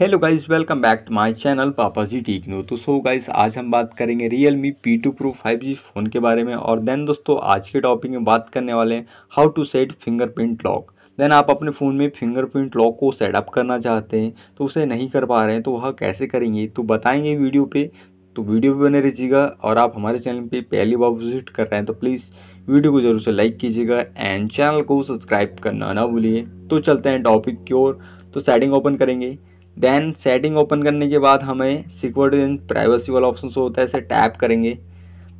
hello guys welcome back to my channel पापा जी teak new तो सो गाइस आज हम बात करेंगे Realme P two pro five G phone के बारे में और देन दोस्तों आज के टॉपिक में बात करने वाले हैं how to set fingerprint lock then आप अपने फ़ोन में फिंगरप्रिंट लॉक को सेटअप करना चाहते हैं तो उसे नहीं कर पा रहे हैं तो वह कैसे करेंगे तो बताएंगे वीडियो पर तो वीडियो भी बने रहिएगा और आप हमारे चैनल पर पहली बार विजिट कर रहे हैं तो प्लीज़ वीडियो को जरूर से लाइक कीजिएगा एंड चैनल को सब्सक्राइब करना ना भूलिए तो चलते हैं टॉपिक की ओर तो सेटिंग ओपन करेंगे देन सेटिंग ओपन करने के बाद हमें सिक्योरिटी एंड प्राइवेसी वाला ऑप्शन शो होता है इसे टैप करेंगे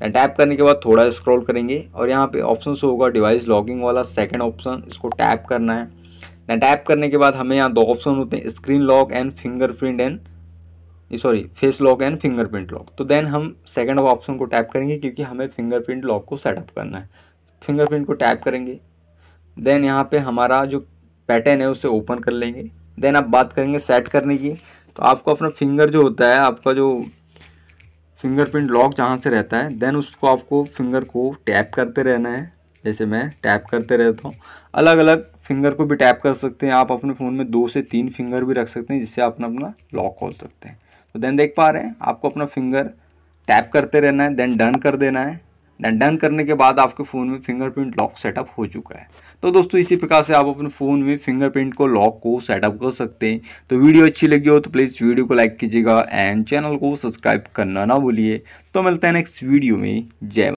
दैन टैप करने के बाद थोड़ा स्क्रॉल करेंगे और यहाँ पे ऑप्शन शो होगा डिवाइस लॉगिंग वाला सेकंड ऑप्शन इसको टैप करना है दैन टैप करने के बाद हमें यहाँ दो ऑप्शन होते हैं screen lock and fingerprint and sorry face lock and fingerprint lock तो देन हम सेकेंड ऑप्शन को टैप करेंगे क्योंकि हमें फिंगरप्रिंट लॉक को सेटअप करना है फिंगरप्रिंट को टैप करेंगे देन यहाँ पर हमारा जो पैटर्न है उसे ओपन कर लेंगे देन आप बात करेंगे सेट करने की तो आपको अपना फिंगर जो होता है आपका जो फिंगरप्रिंट लॉक जहाँ से रहता है देन उसको आपको फिंगर को टैप करते रहना है जैसे मैं टैप करते रहता हूँ अलग अलग फिंगर को भी टैप कर सकते हैं आप अपने फ़ोन में दो से तीन फिंगर भी रख सकते हैं जिससे आप अपना अपना लॉक खोल सकते हैं तो देन देख पा रहे हैं आपको अपना फिंगर टैप करते रहना है देन डन कर देना है देन डन करने के बाद आपके फ़ोन में फिंगरप्रिंट लॉक सेटअप हो चुका है तो दोस्तों इसी प्रकार से आप अपने फ़ोन में फिंगरप्रिंट को लॉक को सेटअप कर सकते हैं तो वीडियो अच्छी लगी हो तो प्लीज़ वीडियो को लाइक कीजिएगा एंड चैनल को सब्सक्राइब करना ना भूलिए तो मिलते हैं नेक्स्ट वीडियो में जय